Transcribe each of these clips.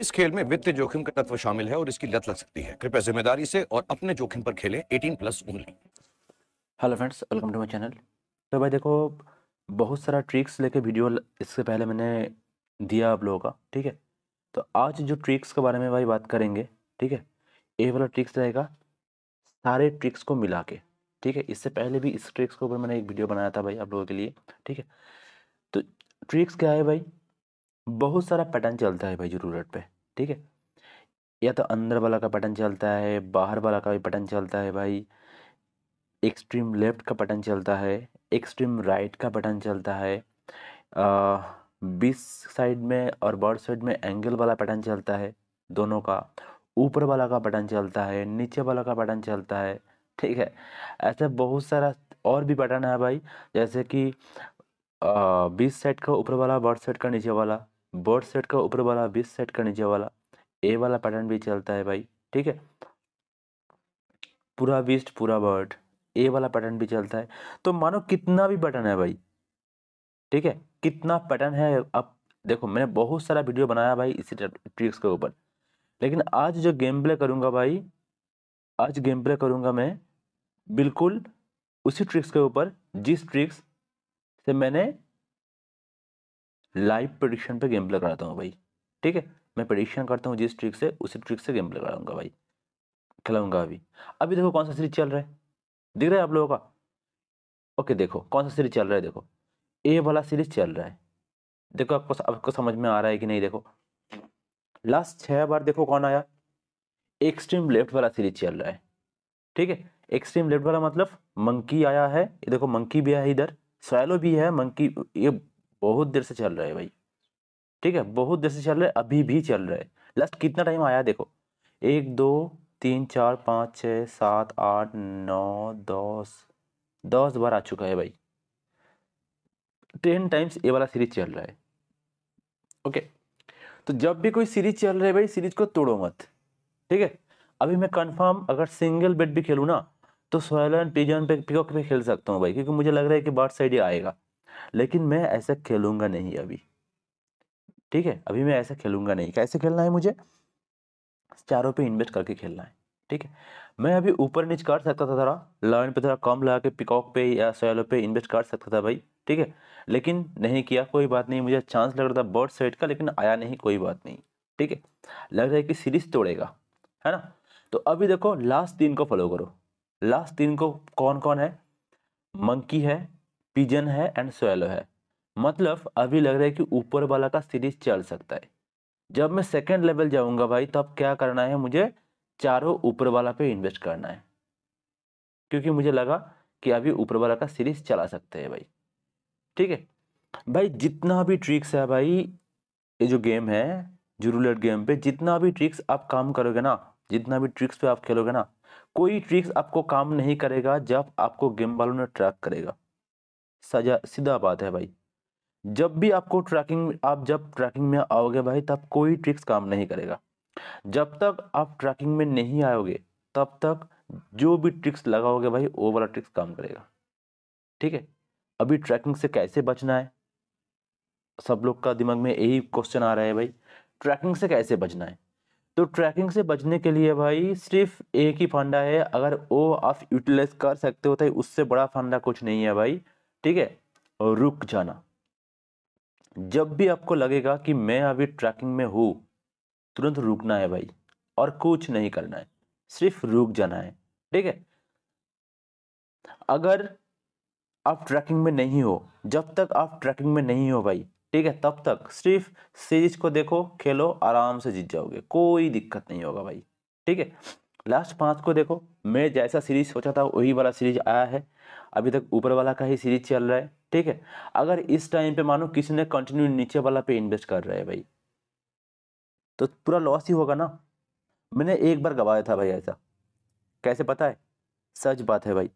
इस खेल में वित्तीय जोखिम का तत्व शामिल है और इसकी लत लग सकती है कृपया जिम्मेदारी से और अपने जोखिम पर खेलें 18 plus only hello friends welcome to my channel तो भाई देखो बहुत सारा ट्रिक्स लेके वीडियो इससे पहले मैंने दिया आप लोगों का ठीक है तो आज जो ट्रिक्स के बारे में भाई बात करेंगे ठीक है ये वाला ट्रिक्स रहेगा सारे ट्रिक्स को मिला के ठीक है इससे पहले भी इस ट्रिक्स के ऊपर मैंने एक वीडियो बनाया था भाई आप लोगों के लिए ठीक है तो ट्रिक्स क्या है भाई बहुत सारा पैटर्न चलता है भाई जरूरत पे ठीक है या तो अंदर वाला का पैटर्न चलता है बाहर वाला का भी पैटर्न चलता है भाई एक्सट्रीम लेफ्ट का पैटर्न चलता है एक्सट्रीम राइट का पैटर्न चलता है बीस साइड में और बॉर्ड साइड में एंगल वाला पैटर्न चलता है दोनों का ऊपर वाला का पैटर्न चलता है नीचे वाला का पैटर्न चलता है ठीक है ऐसे बहुत सारा और भी पैटर्न है भाई जैसे कि बीस साइड का ऊपर वाला बॉर्ड साइड का नीचे वाला बर्ड सेट का ऊपर वाला बीस सेट का नीचे वाला ए वाला पैटर्न भी चलता है भाई ठीक है पूरा बीस्ट पूरा बर्ड ए वाला पैटर्न भी चलता है तो मानो कितना भी पैटर्न है भाई ठीक है कितना पैटर्न है अब देखो मैंने बहुत सारा वीडियो बनाया भाई इसी ट्रिक्स के ऊपर लेकिन आज जो गेम प्ले करूँगा भाई आज गेम प्ले करूँगा मैं बिल्कुल उसी ट्रिक्स के ऊपर जिस ट्रिक्स से मैंने लाइव प्रडिक्शन पे गेम प्ले कराता हूँ भाई ठीक है मैं प्रडिक्शन करता हूँ जिस ट्रिक से उसी ट्रिक से गेम प्ले कराऊंगा भाई खिलाऊंगा अभी अभी देखो कौन सा सीरीज चल रहा है दिख रहा है आप लोगों का ओके देखो कौन सा सीरीज चल रहा है देखो ए वाला सीरीज चल रहा है देखो आपको आपको समझ में आ रहा है कि नहीं देखो लास्ट छः बार देखो कौन आया एक्सट्रीम लेफ्ट वाला सीरीज चल रहा है ठीक है एक्सट्रीम लेफ्ट वाला मतलब मंकी आया है ये देखो मंकी भी है इधर सैलो भी है मंकी ये बहुत देर से चल रहा है भाई ठीक है बहुत देर से चल रहा है अभी भी चल रहा है लास्ट कितना टाइम आया देखो एक दो तीन चार पाँच छः सात आठ नौ दस दस बार आ चुका है भाई टेन टाइम्स ये वाला सीरीज चल रहा है ओके तो जब भी कोई सीरीज चल रहा है भाई सीरीज को तोड़ो मत ठीक है अभी मैं कंफर्म अगर सिंगल बेड भी खेलूँ ना तो सोयलन पिजन पे पिकॉक पे खेल सकता हूँ भाई क्योंकि मुझे लग रहा है कि बर्ड साइड ही आएगा लेकिन मैं ऐसा खेलूंगा नहीं अभी ठीक है अभी मैं ऐसा खेलूंगा नहीं कैसे खेलना है मुझे चारों पे इन्वेस्ट करके खेलना है ठीक है मैं अभी ऊपर नीचे कर सकता था थोड़ा लाइन पे थोड़ा कम लगा के पिकॉक पे या सोयलो पे इन्वेस्ट कर सकता था भाई ठीक है लेकिन नहीं किया कोई बात नहीं मुझे चांस लग रहा था बर्ड साइड का लेकिन आया नहीं कोई बात नहीं ठीक है लग रहा है कि सीरीज तोड़ेगा है ना तो अभी देखो लास्ट तीन को फॉलो करो लास्ट तीन को कौन कौन है मंकी है पिजन है एंड सोयलो है मतलब अभी लग रहा है कि ऊपर वाला का सीरीज चल सकता है जब मैं सेकेंड लेवल जाऊंगा भाई तब क्या करना है मुझे चारों ऊपर वाला पे इन्वेस्ट करना है क्योंकि मुझे लगा कि अभी ऊपर वाला का सीरीज चला सकते हैं भाई ठीक है भाई जितना भी ट्रिक्स है भाई ये जो गेम है जुरुलेट गेम पे जितना भी ट्रिक्स आप काम करोगे ना जितना भी ट्रिक्स पे आप खेलोगे ना कोई ट्रिक्स आपको काम नहीं करेगा जब आपको गेम वालों ने ट्रैक करेगा सजा सीधा बात है भाई जब भी आपको ट्रैकिंग आप जब ट्रैकिंग में आओगे भाई तब कोई ट्रिक्स काम नहीं करेगा जब तक आप ट्रैकिंग में नहीं आओगे तब तक जो भी ट्रिक्स लगाओगे भाई वो वाला ट्रिक्स काम करेगा ठीक है अभी ट्रैकिंग से कैसे बचना है सब लोग का दिमाग में यही क्वेश्चन आ रहा है भाई ट्रैकिंग से कैसे बचना है तो ट्रैकिंग से बचने के लिए भाई सिर्फ एक ही फंडा है अगर वो आप यूटिलाइज कर सकते हो तो उससे बड़ा फंडा कुछ नहीं है भाई ठीक है और रुक जाना जब भी आपको लगेगा कि मैं अभी ट्रैकिंग में हूँ तुरंत रुकना है भाई और कुछ नहीं करना है सिर्फ रुक जाना है ठीक है अगर आप ट्रैकिंग में नहीं हो जब तक आप ट्रैकिंग में नहीं हो भाई ठीक है तब तक सिर्फ सीरीज को देखो खेलो आराम से जीत जाओगे कोई दिक्कत नहीं होगा भाई ठीक है लास्ट पांच को देखो मैं जैसा सीरीज सोचा था वही वाला सीरीज आया है अभी तक ऊपर वाला का ही सीरीज चल रहा है ठीक है अगर इस टाइम पे मानो किसी ने कंटिन्यू नीचे वाला पे इन्वेस्ट कर रहा है भाई तो पूरा लॉस ही होगा ना मैंने एक बार गवाया था भाई ऐसा कैसे पता है सच बात है भाई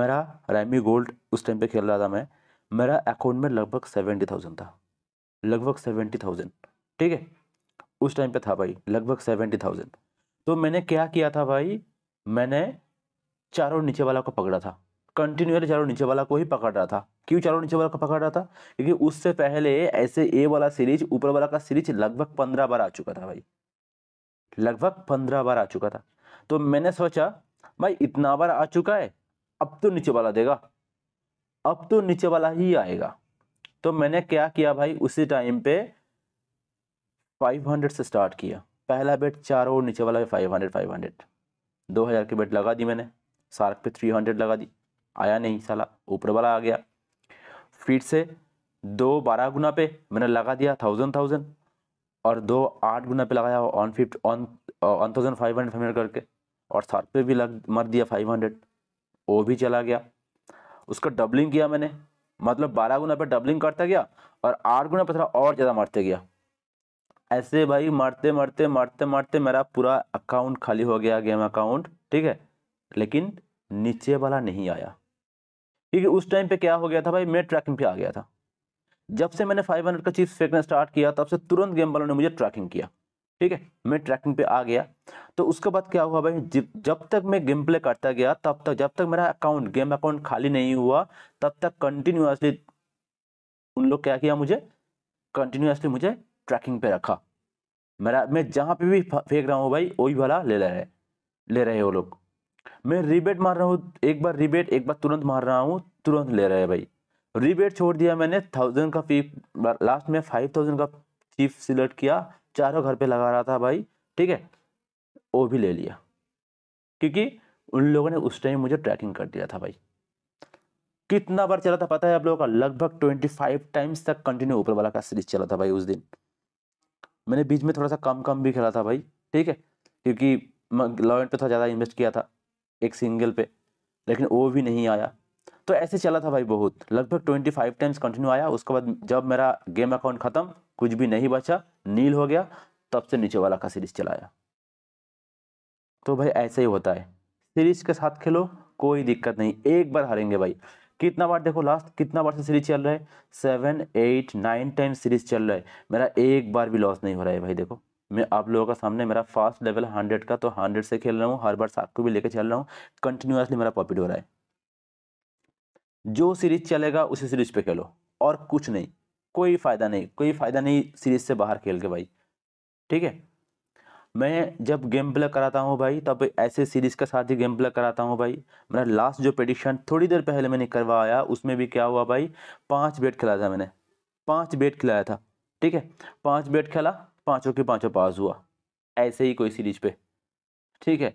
मेरा रैमी गोल्ड उस टाइम पे खेल रहा था मैं मेरा अकाउंट में लगभग सेवेंटी थाउजेंड था लगभग सेवेंटी थाउजेंड ठीक है उस टाइम पे था भाई लगभग सेवेंटी थाउजेंड तो मैंने क्या किया था भाई मैंने चारों नीचे वाला को पकड़ा था कंटिन्यूअली चारों नीचे वाला को ही पकड़ रहा था क्यों चारों नीचे वाला को पकड़ रहा था क्योंकि उससे पहले ऐसे ए वाला सीरीज ऊपर वाला का सीरीज लगभग पंद्रह बार आ चुका था भाई लगभग पंद्रह बार आ चुका था तो मैंने सोचा भाई इतना बार आ चुका है अब तो नीचे वाला देगा अब तो नीचे वाला ही आएगा तो मैंने क्या किया भाई उसी टाइम पे 500 से स्टार्ट किया पहला बेट चारों नीचे वाला फाइव हंड्रेड फाइव हंड्रेड दो हज़ार की बेट लगा दी मैंने सार्क पे थ्री हंड्रेड लगा दी आया नहीं साला ऊपर वाला आ गया फिर से दो बारह गुना पे मैंने लगा दिया थाउजेंड थाउजेंड और दो आठ गुना पे लगाया one fifty one one thousand five hundred hundred करके और सात पे भी लग मर दिया फाइव हंड्रेड वो भी चला गया उसका डबलिंग किया मैंने मतलब बारह गुना पे डबलिंग करता गया और आठ गुना पे थोड़ा और ज़्यादा मरते गया ऐसे भाई मरते मरते मरते मरते मेरा पूरा अकाउंट खाली हो गया गेम अकाउंट ठीक है लेकिन नीचे वाला नहीं आया क्योंकि उस टाइम पे क्या हो गया था भाई मैं ट्रैकिंग पे आ गया था जब से मैंने 500 का चीज फेंकना स्टार्ट किया तब से तुरंत गेम वालों ने मुझे ट्रैकिंग किया ठीक है मैं ट्रैकिंग पे आ गया तो उसके बाद क्या हुआ भाई जब तक मैं गेम प्ले करता गया तब तक जब तक मेरा अकाउंट गेम अकाउंट खाली नहीं हुआ तब तक कंटिन्यूसली उन लोग क्या किया मुझे कंटिन्यूसली मुझे ट्रैकिंग पे रखा मेरा मैं जहाँ पे भी फेंक रहा हूँ भाई वही वाला ले रहे ले रहे वो लोग मैं रिबेट मार रहा हूँ एक बार रिबेट एक बार तुरंत मार रहा हूँ तुरंत ले रहा है भाई रिबेट छोड़ दिया मैंने थाउजेंड का फी लास्ट में फाइव थाउजेंड का चीफ सिलेक्ट किया चारों घर पे लगा रहा था भाई ठीक है वो भी ले लिया क्योंकि उन लोगों ने उस टाइम मुझे ट्रैकिंग कर दिया था भाई कितना बार चला था पता है आप लोगों का लगभग ट्वेंटी फाइव टाइम्स तक कंटिन्यू ऊपर वाला का सीरीज चला था भाई उस दिन मैंने बीच में थोड़ा सा कम कम भी खेला था भाई ठीक है क्योंकि लॉ एंड पे थोड़ा ज़्यादा इन्वेस्ट किया था एक सिंगल पे लेकिन वो भी नहीं आया तो ऐसे चला था भाई बहुत लगभग ट्वेंटी फाइव टाइम्स कंटिन्यू आया उसके बाद जब मेरा गेम अकाउंट ख़त्म कुछ भी नहीं बचा नील हो गया तब से नीचे वाला का सीरीज चलाया तो भाई ऐसा ही होता है सीरीज के साथ खेलो कोई दिक्कत नहीं एक बार हारेंगे भाई कितना बार देखो लास्ट कितना बार से सीरीज चल रहा है seven eight nine time series चल रहा है मेरा एक बार भी लॉस नहीं हो रहा है भाई देखो मैं आप लोगों का सामने मेरा फास्ट लेवल हंड्रेड का तो हंड्रेड से खेल रहा हूँ हर बार सात को भी लेकर चल रहा हूँ कंटिन्यूसली मेरा प्रॉफिट हो रहा है जो सीरीज चलेगा उसी सीरीज पे खेलो और कुछ नहीं कोई फ़ायदा नहीं कोई फ़ायदा नहीं सीरीज से बाहर खेल के भाई ठीक है मैं जब गेम प्ले कराता हूँ भाई तब ऐसे सीरीज़ के साथ ही गेम प्ले कराता हूँ भाई मेरा लास्ट जो पेडिशन थोड़ी देर पहले मैंने करवाया उसमें भी क्या हुआ भाई पाँच बेट खिलाया था मैंने पाँच बेट खिलाया था ठीक है पाँच बेट खेला पाँचों के पाँचों पास हुआ ऐसे ही कोई सीरीज पे ठीक है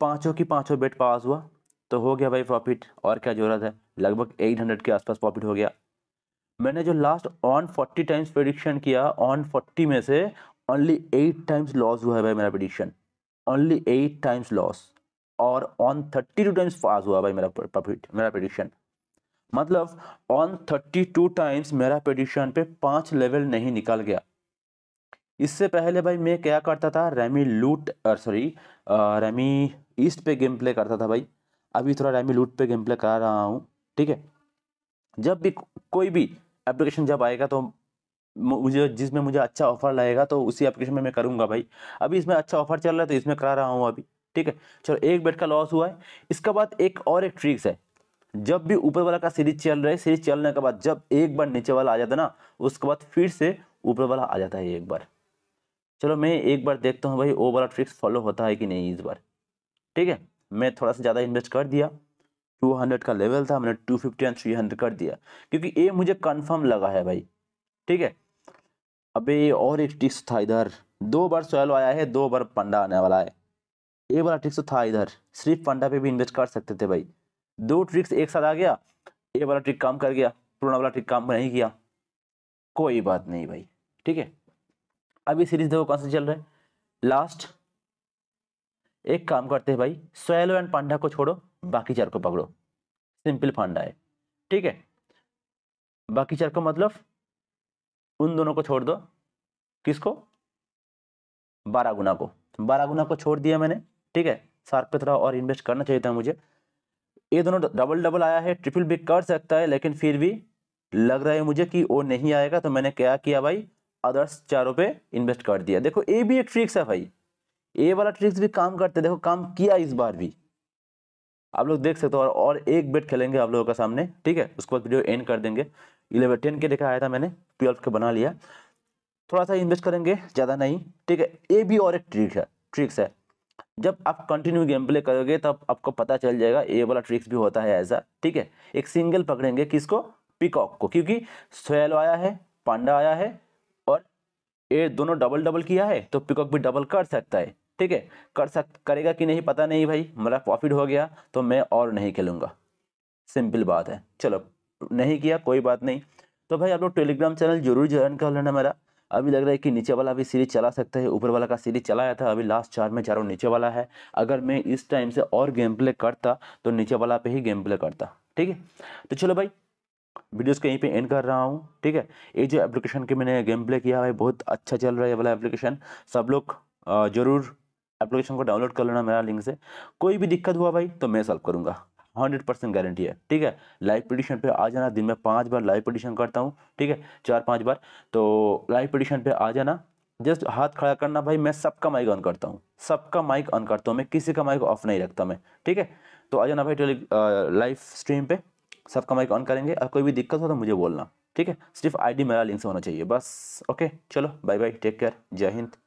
पाँचों की पाँचों बेट पास हुआ तो हो गया भाई प्रॉफिट और क्या ज़रूरत है लगभग एट हंड्रेड के आसपास प्रॉफिट हो गया मैंने जो last on forty times prediction किया ऑन फोर्टी में से ओनली एट टाइम्स लॉस हुआ है भाई मेरा prediction only eight times loss और on thirty two times pass हुआ भाई मेरा प्रॉफिट मेरा प्रडिक्शन मतलब ऑन थर्टी टू टाइम्स मेरा प्रडिक्शन पे पांच लेवल नहीं निकल गया इससे पहले भाई मैं क्या करता था Rummy Loot sorry Rummy East पे गेम प्ले करता था भाई अभी थोड़ा रेमी लूट पे गेम प्ले कर रहा हूँ ठीक है जब भी कोई भी एप्लीकेशन जब आएगा तो मुझे जिसमें मुझे अच्छा ऑफर लगेगा तो उसी एप्लीकेशन में मैं करूँगा भाई अभी इसमें अच्छा ऑफर चल रहा है तो इसमें करा रहा हूँ अभी ठीक है चलो एक बेट का लॉस हुआ है इसके बाद एक और एक ट्रिक्स है जब भी ऊपर वाला का सीरीज चल रहा है सीरीज चलने के बाद जब एक बार नीचे वाला आ जाता है ना उसके बाद फिर से ऊपर वाला आ जाता है एक बार चलो मैं एक बार देखता हूँ भाई ओवर ट्रिक्स फॉलो होता है कि नहीं इस बार ठीक है मैं थोड़ा सा ज़्यादा इन्वेस्ट कर दिया 200 का लेवल था मैंने 250 एंड थ्री कर दिया क्योंकि ये मुझे कंफर्म लगा है भाई ठीक है अबे और एक ट्रिक्स था इधर दो बार सोयल आया है दो बार पंडा आने वाला है ये वाला ट्रिक्स तो था इधर सिर्फ पंडा पे भी इन्वेस्ट कर सकते थे भाई दो ट्रिक्स एक साथ आ गया ये वाला ट्रिक काम कर गया पुराना वाला ट्रिक काम नहीं किया कोई बात नहीं भाई ठीक है अभी सीरीज देखो कौन सा चल रहा है लास्ट एक काम करते हैं भाई सोयलो एंड पांडा को छोड़ो बाकी चार को पकड़ो सिंपल फांडा है ठीक है बाकी चार को मतलब उन दोनों को छोड़ दो किसको बारह गुना को बारह गुना को छोड़ दिया मैंने ठीक है सार पे थोड़ा और इन्वेस्ट करना चाहिए था मुझे ये दोनों डबल डबल आया है ट्रिपल भी कर सकता है लेकिन फिर भी लग रहा है मुझे कि वो नहीं आएगा तो मैंने क्या किया भाई अदर्स चारों पे इन्वेस्ट कर दिया देखो ये भी एक ट्रिक्स है भाई ये वाला ट्रिक्स भी काम करते देखो काम किया इस बार भी आप लोग देख सकते हो और एक बेट खेलेंगे आप लोगों का सामने ठीक है उसके बाद वीडियो एंड कर देंगे इलेवन टेन के देखा आया था मैंने ट्वेल्व के बना लिया थोड़ा सा इन्वेस्ट करेंगे ज़्यादा नहीं ठीक है ये भी और एक ट्रिक है ट्रिक्स है जब आप कंटिन्यू गेम प्ले करोगे तब आपको पता चल जाएगा ये वाला ट्रिक्स भी होता है ऐसा ठीक है एक सिंगल पकड़ेंगे किसको पिकॉक को क्योंकि सोयल आया है पांडा आया है ये दोनों डबल डबल किया है तो पिकॉक भी डबल कर सकता है ठीक है कर सक करेगा कि नहीं पता नहीं भाई मेरा प्रॉफिट हो गया तो मैं और नहीं खेलूँगा सिंपल बात है चलो नहीं किया कोई बात नहीं तो भाई आप लोग टेलीग्राम चैनल जरूर ज्वाइन कर लेना मेरा अभी लग रहा है कि नीचे वाला भी सीरीज चला सकता है ऊपर वाला का सीरीज चलाया था अभी लास्ट चार में चारों नीचे वाला है अगर मैं इस टाइम से और गेम प्ले करता तो नीचे वाला पे ही गेम प्ले करता ठीक है तो चलो भाई वीडियोस को यहीं पे एंड कर रहा हूँ ठीक है ये जो एप्लीकेशन के मैंने गेम प्ले किया है बहुत अच्छा चल रहा है ये वाला एप्लीकेशन सब लोग ज़रूर एप्लीकेशन को डाउनलोड कर लेना मेरा लिंक से कोई भी दिक्कत हुआ भाई तो मैं सॉल्व करूँगा हंड्रेड परसेंट गारंटी है ठीक है लाइव पिटिशन पे आ जाना दिन में पाँच बार लाइव पिटिशन करता हूँ ठीक है चार पाँच बार तो लाइव पिटिशन पर आ जाना जस्ट हाथ खड़ा करना भाई मैं सबका माइक ऑन करता हूँ सबका माइक ऑन करता हूँ मैं किसी का माइक ऑफ नहीं रखता मैं ठीक है तो आ जाना भाई लाइव स्ट्रीम पर सबका माइक ऑन करेंगे और कोई भी दिक्कत हो तो मुझे बोलना ठीक है सिर्फ आईडी मेरा लिंक से होना चाहिए बस ओके चलो बाय बाय टेक केयर जय हिंद